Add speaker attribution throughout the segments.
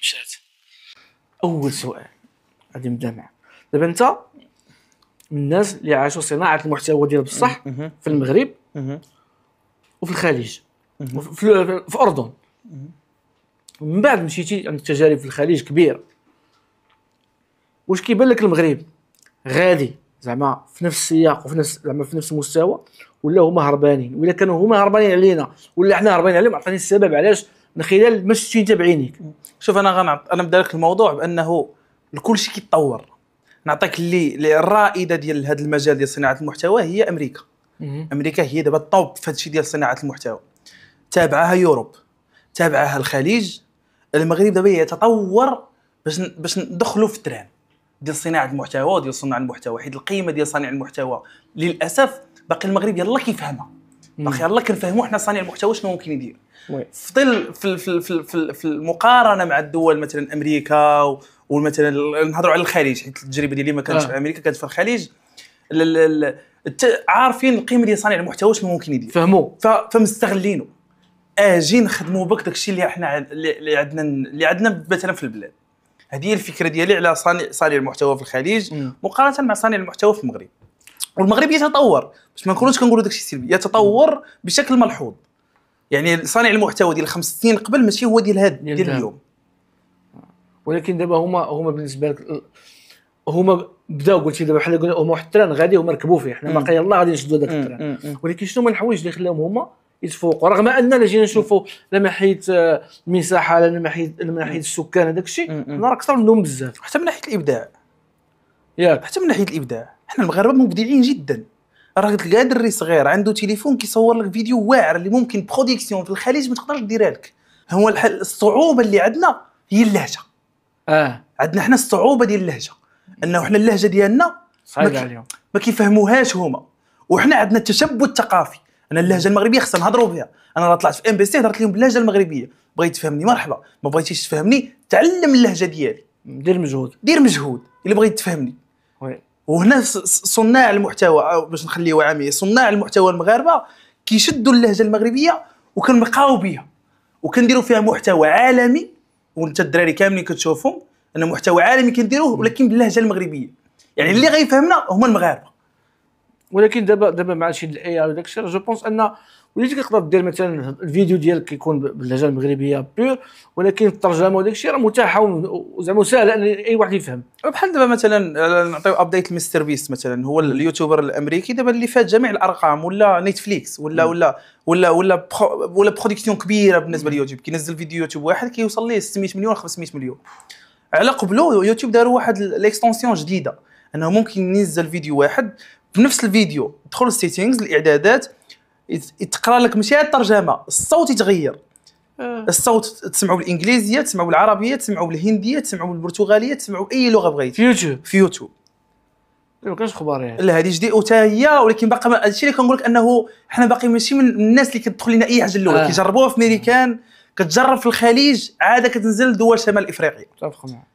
Speaker 1: مشات اول سؤال غادي نبدا معاه دابا انت من الناس اللي عاشوا صناعه المحتوى ديال بصح في المغرب وفي الخليج في الاردن من بعد مشيتي عندك تجارب في الخليج كبيره واش كيبان لك المغرب غادي زعما في نفس السياق وفي نفس زعما في نفس المستوى ولا هما هربانين ولا كانوا هما هربانين علينا ولا حنا هربانين عليهم عطاني السبب علاش من خلال ما شفتي انت بعينيك
Speaker 2: شوف انا غنعط انا نبدا لك الموضوع بانه كل شيء كيتطور نعطيك اللي الرائده ديال هذا المجال ديال صناعه المحتوى هي امريكا امريكا هي دابا الطوب في هذا الشيء ديال صناعه المحتوى تابعها يوروب تابعها الخليج المغرب دابا يتطور باش باش ندخلوا في التران ديال صناعه المحتوى وديال صناع المحتوى حيت القيمه ديال صانع المحتوى للاسف باقي المغرب يلا كيفهمها اخي الله كنفهموا حنا صانع المحتوى شنو ممكن يدير في ظل في, في, في, في المقارنه مع الدول مثلا امريكا ومثلا نهضروا على الخليج حيت التجربه ديالي ما كانتش آه. في امريكا كانت في الخليج عارفين القيمه ديال صانع المحتوى شنو ممكن يدير فهموا فمستغلينه اجي نخدموا بك داكشي اللي احنا اللي عندنا اللي عندنا مثلا في البلاد هذه هي الفكره ديالي على صانع صانع المحتوى في الخليج مقارنه مع صانع المحتوى في المغرب والمغرب يتطور باش ما نكونوش كنقولوا داكشي سلبي يتطور بشكل ملحوظ يعني صانع المحتوى ديال خمس سنين قبل ماشي هو ديال هذا ديال اليوم ولكن دابا هما هما بالنسبه لك هما بداو
Speaker 1: قلتي دابا بحال قلنا هما واحد التران غادي هما ركبوا فيه حنا باقي الله غادي نشدوا داك التران ولكن شنو هما الحوايج اللي خلاهم هما يتفوقوا رغم اننا جينا نشوفوا لا من حيث المساحه آه، لا من حيث
Speaker 2: من ناحيه السكان هذاك الشيء راه اكثر منهم بزاف حتى من ناحيه الابداع ياك حتى من ناحيه الابداع احنا المغاربه مبدعين جدا راه تلقى دري صغير عنده تليفون كيصور لك فيديو واعر اللي ممكن بروديكسيون في الخليج ما تقدرش ديرها لك هو الحل الصعوبه اللي عندنا هي اللهجه اه عندنا حنا الصعوبه ديال اللهجه انه حنا اللهجه ديالنا صعيبه عليهم ما كيفهموهاش هما وحنا عندنا التشبث الثقافي انا اللهجه المغربيه خصنا نهضروا بها انا راه طلعت في ام بي سي هضرت لهم باللهجه المغربيه بغيت تفهمني مرحبا ما بغيتيش تفهمني تعلم اللهجه ديالي دير مجهود دير مجهود الا بغيت تفهمني وي وهنا صناع المحتوى باش نخليوها عاميه صناع المحتوى المغاربه كيشدوا اللهجه المغربيه وكنبقاو بها وكنديروا فيها محتوى عالمي وانت الدراري كاملين كتشوفهم ان محتوى عالمي كنديروه ولكن باللهجه المغربيه يعني اللي غيفهمنا هما المغاربه ولكن دابا دابا مع شي الاي اي وداك الشيء جو بونس ان
Speaker 1: وليت كتقدر دير مثلا الفيديو ديالك يكون باللهجه المغربيه بيور ولكن الترجمه وداك الشيء راه متاحه وزعما سهله ان اي واحد يفهم
Speaker 2: بحال دابا مثلا آه، نعطيو ابديت لمستر بيست مثلا هو اليوتيوبر الامريكي دابا اللي فات جميع الارقام ولا نتفليكس ولا ولا ولا ولا ولا برودكسيون كبيره بالنسبه لليوتيوب كينزل فيديو يوتيوب واحد كيوصل ليه 600 مليون 500 مليون على قبله يوتيوب داروا واحد ليكستونسيون جديده انه ممكن ينزل فيديو واحد في نفس الفيديو تدخل السيتينغز الاعدادات تقرا لك ماشي الترجمه الصوت يتغير آه. الصوت تسمعوا بالانجليزيه تسمعوا بالعربيه تسمعوا بالهنديه تسمعوا بالبرتغاليه تسمعوا اي لغه بغيتي في يوتيوب في يوتيوب
Speaker 1: ما كانش خبار يعني
Speaker 2: لا هذه جديده وتا هي ولكن باقي هادشي اللي كنقول لك انه حنا باقي ماشي من الناس اللي كتدخل لنا اي حاجه الاولى آه. كيجربوها في امريكان كتجرب في الخليج عاده كتنزل دول شمال افريقيا طيب، متفق معك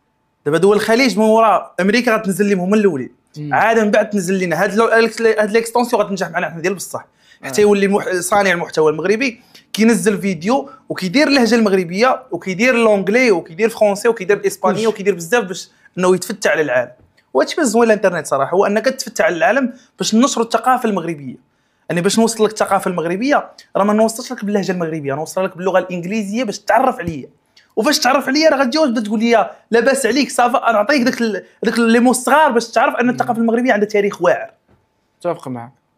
Speaker 2: دابا دول الخليج من وراء امريكا غتنزل لهم هما الاولين عاد من بعد تنزل لنا هاد هاد ليكستونسيون غتنجح معنا حنا ديال بصح حتى آه. يولي المح... صانع المحتوى المغربي كينزل فيديو وكيدير اللهجه المغربيه وكيدير لونجلي وكيدير فرونسي وكيدير الاسبانيه وكيدير بزاف باش انه يتفتى على العالم وهادشي من زوين الانترنت صراحه هو انك تتفتى على العالم باش نشروا الثقافه المغربيه يعني باش نوصل لك الثقافه المغربيه راه ما نوصلش لك باللهجه المغربيه نوصل لك باللغه الانجليزيه باش تعرف عليا وفاش تعرف عليا راه غتجاوز بدا تقول لي لاباس عليك صافا انا نعطيك داك داك لي مو صغار باش تعرف ان الثقافه المغربيه عندها تاريخ واعر متفق معك